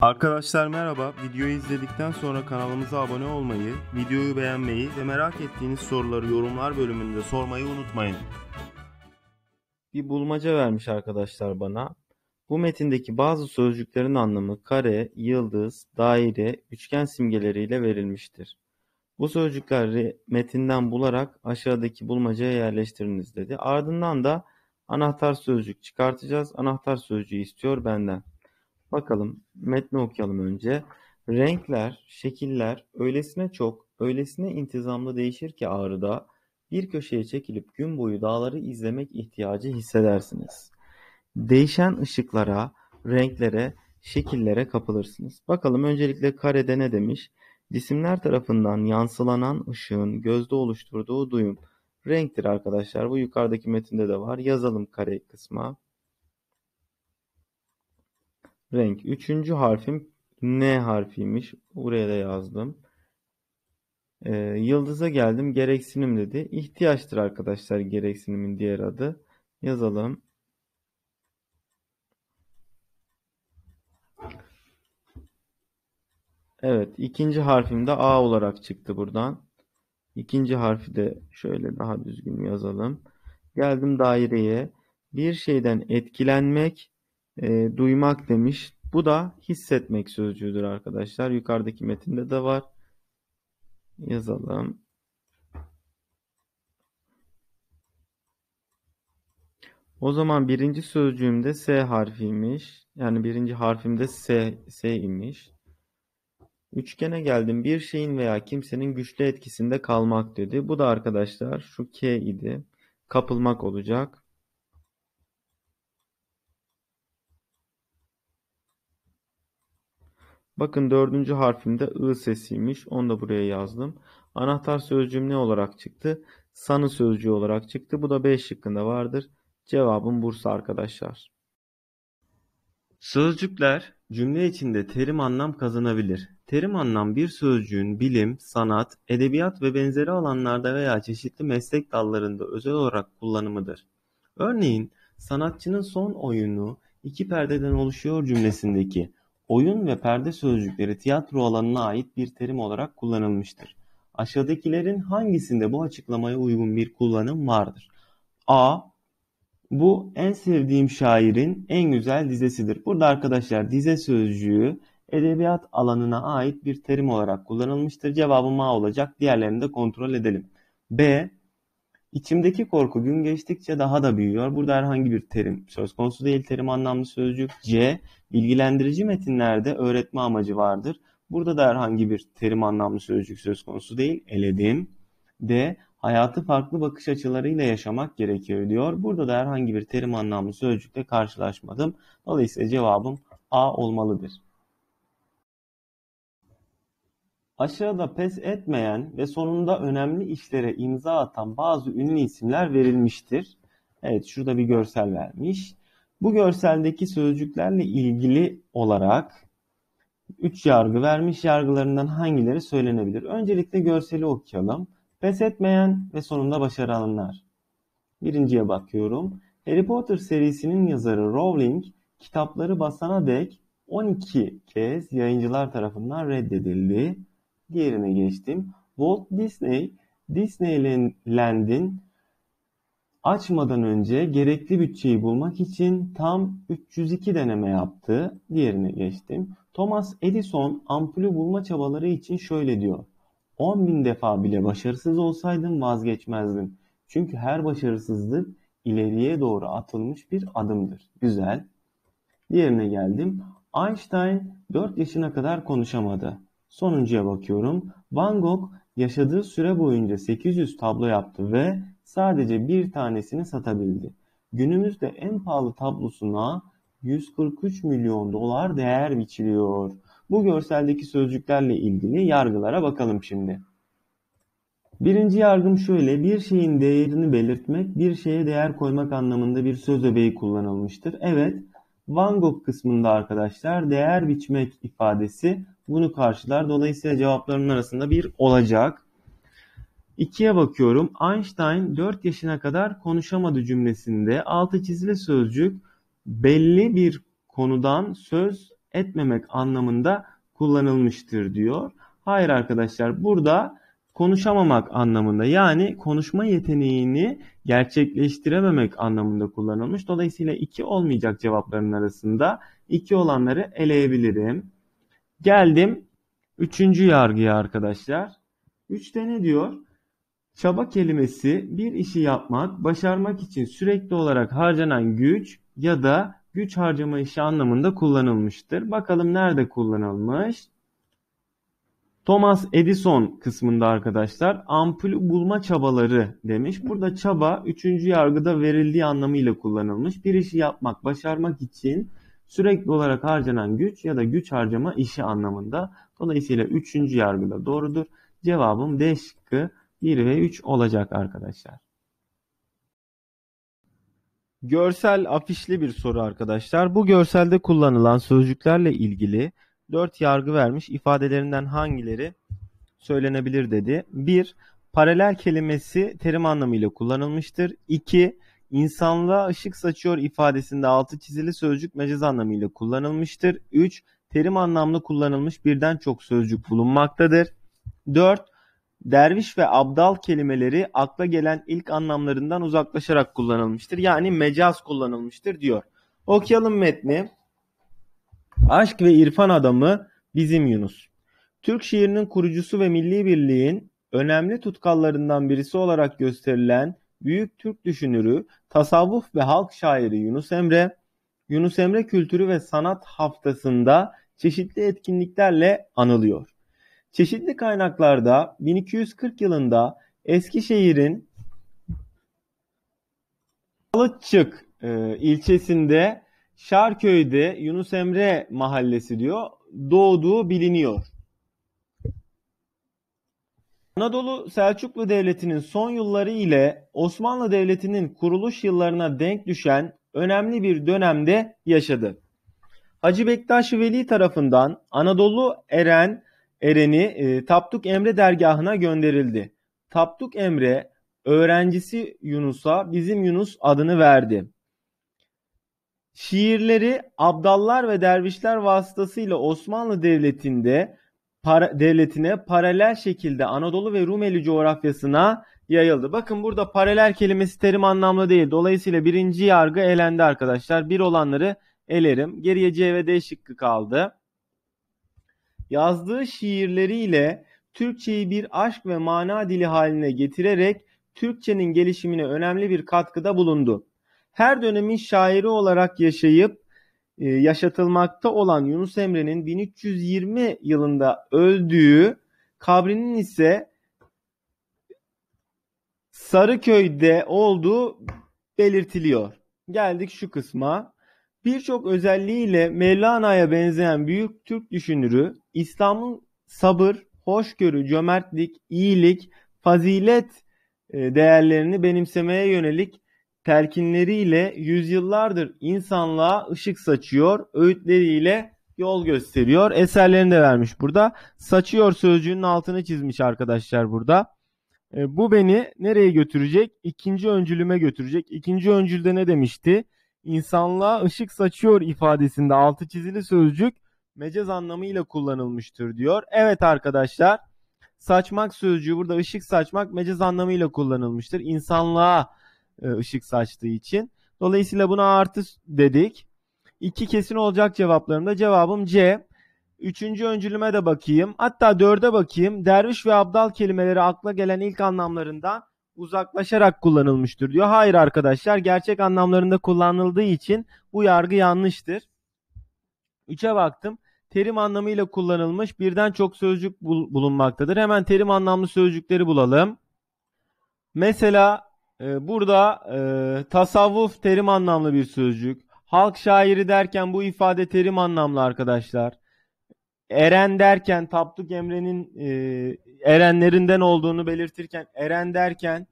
Arkadaşlar merhaba. Videoyu izledikten sonra kanalımıza abone olmayı, videoyu beğenmeyi ve merak ettiğiniz soruları yorumlar bölümünde sormayı unutmayın. Bir bulmaca vermiş arkadaşlar bana. Bu metindeki bazı sözcüklerin anlamı kare, yıldız, daire, üçgen simgeleriyle verilmiştir. Bu sözcükleri metinden bularak aşağıdaki bulmacaya yerleştiriniz dedi. Ardından da anahtar sözcük çıkartacağız. Anahtar sözcüğü istiyor benden. Bakalım metni okuyalım önce. Renkler, şekiller öylesine çok, öylesine intizamlı değişir ki ağrıda bir köşeye çekilip gün boyu dağları izlemek ihtiyacı hissedersiniz. Değişen ışıklara, renklere, şekillere kapılırsınız. Bakalım öncelikle karede ne demiş? Cisimler tarafından yansılanan ışığın gözde oluşturduğu duyum renktir arkadaşlar. Bu yukarıdaki metinde de var. Yazalım kare kısma renk. Üçüncü harfim N harfiymiş. Buraya da yazdım. Ee, yıldıza geldim. Gereksinim dedi. İhtiyaçtır arkadaşlar gereksinimin diğer adı. Yazalım. Evet. ikinci harfim de A olarak çıktı buradan. İkinci harfi de şöyle daha düzgün yazalım. Geldim daireye. Bir şeyden etkilenmek e, duymak demiş. Bu da hissetmek sözcüğüdür arkadaşlar. Yukarıdaki metinde de var. Yazalım. O zaman birinci sözcüğümde S harfiymiş. Yani birinci harfimde S, S imiş. Üçgene geldim. Bir şeyin veya kimsenin güçlü etkisinde kalmak dedi. Bu da arkadaşlar şu K idi. Kapılmak olacak. Bakın dördüncü harfimde ı sesiymiş. Onu da buraya yazdım. Anahtar sözcüğüm ne olarak çıktı? Sanı sözcüğü olarak çıktı. Bu da B şıkkında vardır. Cevabım Bursa arkadaşlar. Sözcükler cümle içinde terim anlam kazanabilir. Terim anlam bir sözcüğün bilim, sanat, edebiyat ve benzeri alanlarda veya çeşitli meslek dallarında özel olarak kullanımıdır. Örneğin sanatçının son oyunu iki perdeden oluşuyor cümlesindeki Oyun ve perde sözcükleri tiyatro alanına ait bir terim olarak kullanılmıştır. Aşağıdakilerin hangisinde bu açıklamaya uygun bir kullanım vardır? A. Bu en sevdiğim şairin en güzel dizesidir. Burada arkadaşlar dize sözcüğü edebiyat alanına ait bir terim olarak kullanılmıştır. Cevabım A olacak. Diğerlerini de kontrol edelim. B. İçimdeki korku gün geçtikçe daha da büyüyor. Burada herhangi bir terim söz konusu değil. Terim anlamlı sözcük C. Bilgilendirici metinlerde öğretme amacı vardır. Burada da herhangi bir terim anlamlı sözcük söz konusu değil. Eledim. D. Hayatı farklı bakış açılarıyla yaşamak gerekiyor diyor. Burada da herhangi bir terim anlamlı sözcükle karşılaşmadım. Dolayısıyla cevabım A olmalıdır. Aşağıda pes etmeyen ve sonunda önemli işlere imza atan bazı ünlü isimler verilmiştir. Evet şurada bir görsel vermiş. Bu görseldeki sözcüklerle ilgili olarak üç yargı vermiş yargılarından hangileri söylenebilir? Öncelikle görseli okuyalım. Pes etmeyen ve sonunda başarı alanlar. Birinciye bakıyorum. Harry Potter serisinin yazarı Rowling kitapları basana dek 12 kez yayıncılar tarafından reddedildi. Diğerine geçtim. Walt Disney, Disneyland'in açmadan önce gerekli bütçeyi bulmak için tam 302 deneme yaptı. Diğerine geçtim. Thomas Edison ampulü bulma çabaları için şöyle diyor. 10 bin defa bile başarısız olsaydım vazgeçmezdim. Çünkü her başarısızlık ileriye doğru atılmış bir adımdır. Güzel. Diğerine geldim. Einstein 4 yaşına kadar konuşamadı. Sonuncuya bakıyorum. Van Gogh yaşadığı süre boyunca 800 tablo yaptı ve sadece bir tanesini satabildi. Günümüzde en pahalı tablosuna 143 milyon dolar değer biçiliyor. Bu görseldeki sözcüklerle ilgili yargılara bakalım şimdi. Birinci yargım şöyle, bir şeyin değerini belirtmek, bir şeye değer koymak anlamında bir söz öbeği kullanılmıştır. Evet, Van Gogh kısmında arkadaşlar değer biçmek ifadesi bunu karşılar. Dolayısıyla cevapların arasında bir olacak. İkiye bakıyorum. Einstein 4 yaşına kadar konuşamadı cümlesinde altı çizili sözcük belli bir konudan söz etmemek anlamında kullanılmıştır diyor. Hayır arkadaşlar burada konuşamamak anlamında yani konuşma yeteneğini gerçekleştirememek anlamında kullanılmış. Dolayısıyla iki olmayacak cevapların arasında iki olanları eleyebilirim. Geldim üçüncü yargıya arkadaşlar. Üçte ne diyor? Çaba kelimesi bir işi yapmak, başarmak için sürekli olarak harcanan güç ya da güç harcama işi anlamında kullanılmıştır. Bakalım nerede kullanılmış? Thomas Edison kısmında arkadaşlar ampulü bulma çabaları demiş. Burada çaba üçüncü yargıda verildiği anlamıyla kullanılmış. Bir işi yapmak, başarmak için sürekli olarak harcanan güç ya da güç harcama işi anlamında. Dolayısıyla üçüncü yargıda doğrudur. Cevabım D şıkkı 1 ve 3 olacak arkadaşlar. Görsel afişli bir soru arkadaşlar. Bu görselde kullanılan sözcüklerle ilgili dört yargı vermiş. İfadelerinden hangileri söylenebilir dedi. 1. Paralel kelimesi terim anlamıyla kullanılmıştır. 2. İnsanlığa ışık saçıyor ifadesinde altı çizili sözcük mecaz anlamıyla kullanılmıştır. 3. Terim anlamlı kullanılmış birden çok sözcük bulunmaktadır. 4. Derviş ve abdal kelimeleri akla gelen ilk anlamlarından uzaklaşarak kullanılmıştır. Yani mecaz kullanılmıştır diyor. Okuyalım metni. Aşk ve irfan adamı bizim Yunus. Türk şiirinin kurucusu ve milli birliğin önemli tutkallarından birisi olarak gösterilen büyük Türk düşünürü, tasavvuf ve halk şairi Yunus Emre, Yunus Emre Kültürü ve Sanat Haftası'nda çeşitli etkinliklerle anılıyor. Çeşitli kaynaklarda 1240 yılında Eskişehir'in Alıçık e, ilçesinde Şarköy'de Yunus Emre mahallesi diyor. Doğduğu biliniyor. Anadolu Selçuklu Devleti'nin son yılları ile Osmanlı Devleti'nin kuruluş yıllarına denk düşen önemli bir dönemde yaşadı. Hacı Bektaş Veli tarafından Anadolu Eren Eren'i e, Tapduk Emre dergahına gönderildi. Tapduk Emre öğrencisi Yunus'a bizim Yunus adını verdi. Şiirleri abdallar ve dervişler vasıtasıyla Osmanlı Devleti'nde para, devletine paralel şekilde Anadolu ve Rumeli coğrafyasına yayıldı. Bakın burada paralel kelimesi terim anlamlı değil. Dolayısıyla birinci yargı elendi arkadaşlar. Bir olanları elerim. Geriye C ve D şıkkı kaldı. Yazdığı şiirleriyle Türkçeyi bir aşk ve mana dili haline getirerek Türkçenin gelişimine önemli bir katkıda bulundu her dönemin şairi olarak yaşayıp e, yaşatılmakta olan Yunus Emre'nin 1320 yılında öldüğü kabrinin ise Sarıköy'de olduğu belirtiliyor. Geldik şu kısma. Birçok özelliğiyle Mevlana'ya benzeyen büyük Türk düşünürü İslam'ın sabır, hoşgörü, cömertlik, iyilik, fazilet e, değerlerini benimsemeye yönelik telkinleriyle yüzyıllardır insanlığa ışık saçıyor, öğütleriyle yol gösteriyor. Eserlerini de vermiş burada. Saçıyor sözcüğünün altını çizmiş arkadaşlar burada. E, bu beni nereye götürecek? İkinci öncülüme götürecek. İkinci öncülde ne demişti? İnsanlığa ışık saçıyor ifadesinde altı çizili sözcük mecaz anlamıyla kullanılmıştır diyor. Evet arkadaşlar saçmak sözcüğü burada ışık saçmak mecaz anlamıyla kullanılmıştır. İnsanlığa e, ışık saçtığı için. Dolayısıyla buna artı dedik. İki kesin olacak cevaplarımda cevabım C. Üçüncü öncülüme de bakayım. Hatta dörde bakayım. Derviş ve abdal kelimeleri akla gelen ilk anlamlarında uzaklaşarak kullanılmıştır diyor. Hayır arkadaşlar gerçek anlamlarında kullanıldığı için bu yargı yanlıştır. Üçe baktım. Terim anlamıyla kullanılmış birden çok sözcük bulunmaktadır. Hemen terim anlamlı sözcükleri bulalım. Mesela ee, burada e, tasavvuf terim anlamlı bir sözcük. Halk şairi derken bu ifade terim anlamlı arkadaşlar. Eren derken Tapduk Emre'nin e, erenlerinden olduğunu belirtirken eren derken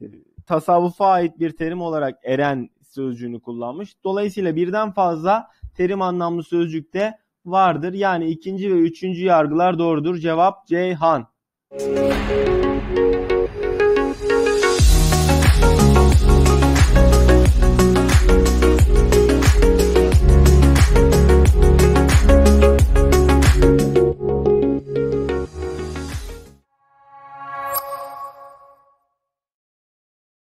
e, tasavvufa ait bir terim olarak eren sözcüğünü kullanmış. Dolayısıyla birden fazla terim anlamlı sözcük de vardır. Yani ikinci ve üçüncü yargılar doğrudur. Cevap Ceyhan.